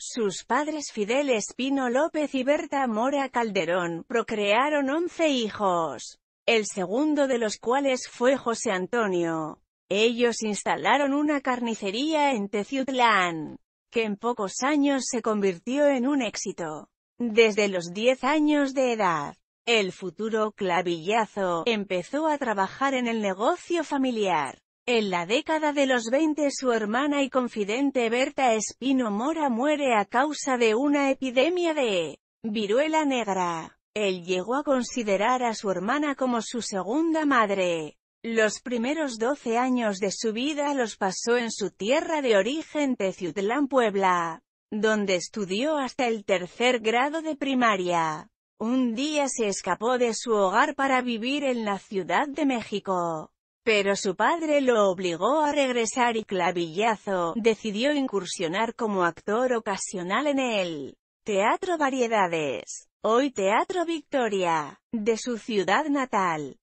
Sus padres Fidel Espino López y Berta Mora Calderón procrearon once hijos, el segundo de los cuales fue José Antonio. Ellos instalaron una carnicería en Teciutlán, que en pocos años se convirtió en un éxito. Desde los 10 años de edad, el futuro clavillazo empezó a trabajar en el negocio familiar. En la década de los 20 su hermana y confidente Berta Espino Mora muere a causa de una epidemia de viruela negra. Él llegó a considerar a su hermana como su segunda madre. Los primeros 12 años de su vida los pasó en su tierra de origen Teciutlán, Puebla, donde estudió hasta el tercer grado de primaria. Un día se escapó de su hogar para vivir en la Ciudad de México pero su padre lo obligó a regresar y Clavillazo decidió incursionar como actor ocasional en el Teatro Variedades, hoy Teatro Victoria, de su ciudad natal.